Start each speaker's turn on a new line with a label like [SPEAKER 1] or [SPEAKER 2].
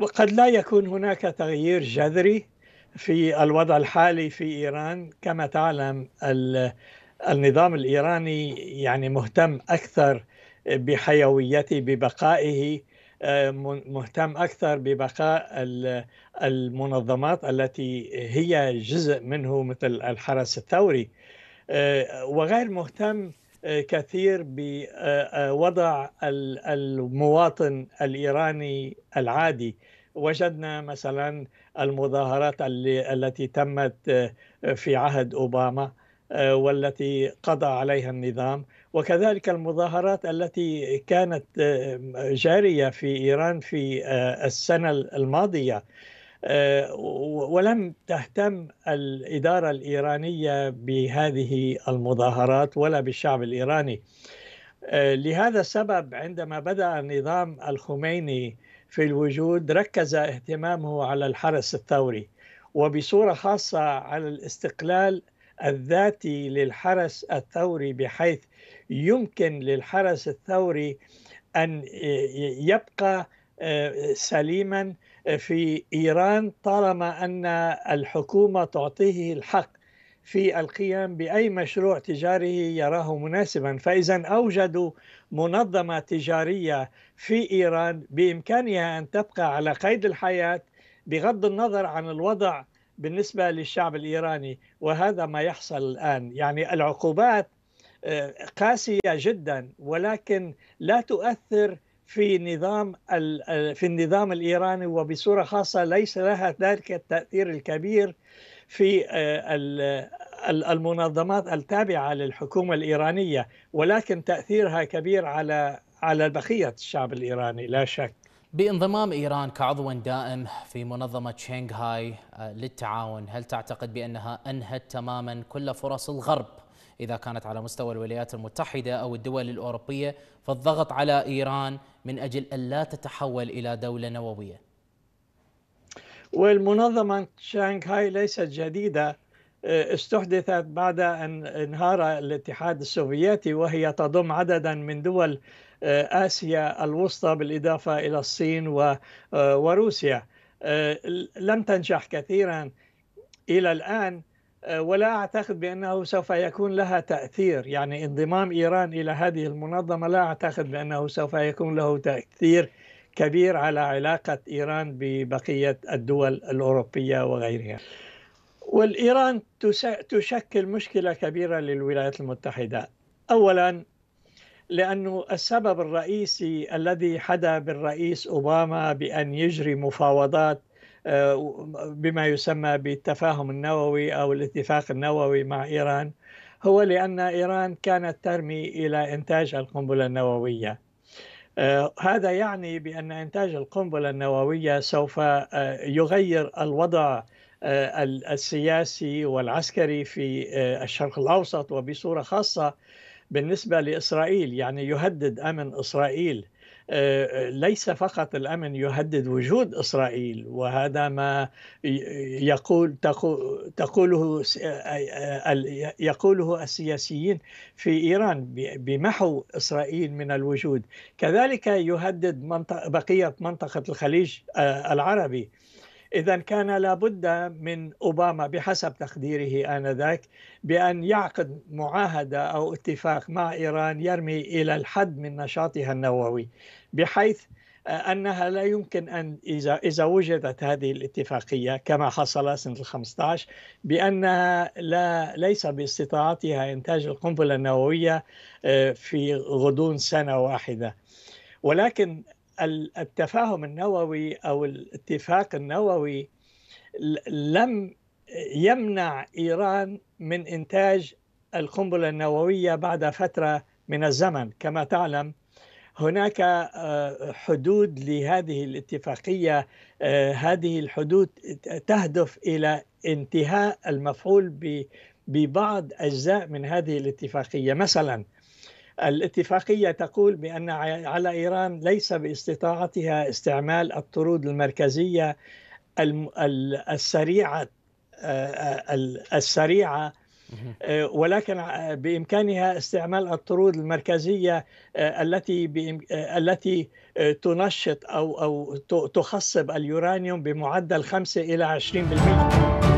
[SPEAKER 1] وقد لا يكون هناك تغيير جذري في الوضع الحالي في ايران كما تعلم النظام الايراني يعني مهتم اكثر بحيويته ببقائه آه، مهتم اكثر ببقاء المنظمات التي هي جزء منه مثل الحرس الثوري آه، وغير مهتم كثير بوضع آه، آه، المواطن الايراني العادي وجدنا مثلا المظاهرات التي تمت آه، في عهد اوباما والتي قضى عليها النظام وكذلك المظاهرات التي كانت جاريه في ايران في السنه الماضيه آه، ولم تهتم الإدارة الإيرانية بهذه المظاهرات ولا بالشعب الإيراني آه، لهذا السبب عندما بدأ النظام الخميني في الوجود ركز اهتمامه على الحرس الثوري وبصورة خاصة على الاستقلال الذاتي للحرس الثوري بحيث يمكن للحرس الثوري أن يبقى آه، سليما في إيران طالما أن الحكومة تعطيه الحق في القيام بأي مشروع تجاري يراه مناسبا فإذا أوجدوا منظمة تجارية في إيران بإمكانها أن تبقى على قيد الحياة بغض النظر عن الوضع بالنسبة للشعب الإيراني وهذا ما يحصل الآن يعني العقوبات آه، قاسية جدا ولكن لا تؤثر في نظام في النظام الايراني وبصوره خاصه ليس لها ذلك التاثير الكبير في آه، المنظمات التابعه للحكومه الايرانيه ولكن تاثيرها كبير على على بقيه الشعب الايراني لا شك بانضمام إيران كعضو دائم في منظمة شنغهاي آه، للتعاون هل تعتقد بأنها أنهت تماما كل فرص الغرب إذا كانت على مستوى الولايات المتحدة أو الدول الأوروبية في الضغط على إيران من أجل ألا تتحول إلى دولة نووية والمنظمة شنغهاي ليست جديدة آه، استحدثت بعد أن انهار الاتحاد السوفيتي وهي تضم عددا من دول آه، آسيا الوسطى بالإضافة إلى الصين آه، وروسيا لم تنجح كثيرا إلى الآن ولا أعتقد بأنه سوف يكون لها تأثير يعني انضمام إيران إلى هذه المنظمة لا أعتقد بأنه سوف يكون له تأثير كبير على علاقة إيران ببقية الدول الأوروبية وغيرها والإيران تشكل مشكلة كبيرة للولايات المتحدة أولا لأن السبب الرئيسي الذي حدا بالرئيس أوباما بأن يجري مفاوضات آه، بما يسمى بالتفاهم النووي أو الاتفاق النووي مع إيران هو لأن إيران كانت ترمي إلى إنتاج القنبلة النووية آه، هذا يعني بأن إنتاج القنبلة النووية سوف آه، يغير الوضع آه، السياسي والعسكري في الشرق الأوسط وبصورة خاصة بالنسبة لإسرائيل يعني يهدد أمن إسرائيل ليس فقط الامن يهدد وجود اسرائيل وهذا ما يقول تقوله يقوله السياسيين في ايران بمحو اسرائيل من الوجود كذلك يهدد منطقة بقيه منطقه الخليج العربي إذا كان لابد من أوباما بحسب تقديره آنذاك بأن يعقد معاهدة أو اتفاق مع إيران يرمي إلى الحد من نشاطها النووي بحيث آه، أنها لا يمكن أن إذا, إذا وجدت هذه الاتفاقية كما حصل سنة 15 بأنها لا ليس باستطاعتها إنتاج القنبلة النووية آه، في غضون سنة واحدة ولكن التفاهم النووي او الاتفاق النووي لم يمنع ايران من انتاج القنبله النوويه بعد فتره من الزمن كما تعلم هناك آه، حدود لهذه الاتفاقيه آه، هذه الحدود تهدف الى انتهاء المفعول ببعض اجزاء من هذه الاتفاقيه مثلا الاتفاقية تقول بأن على إيران ليس باستطاعتها استعمال الطرود المركزية السريعة آه، السريعة آه، ولكن بامكانها استعمال الطرود المركزيه آه، التي التي تنشط او او تخصب اليورانيوم بمعدل 5 الى 20%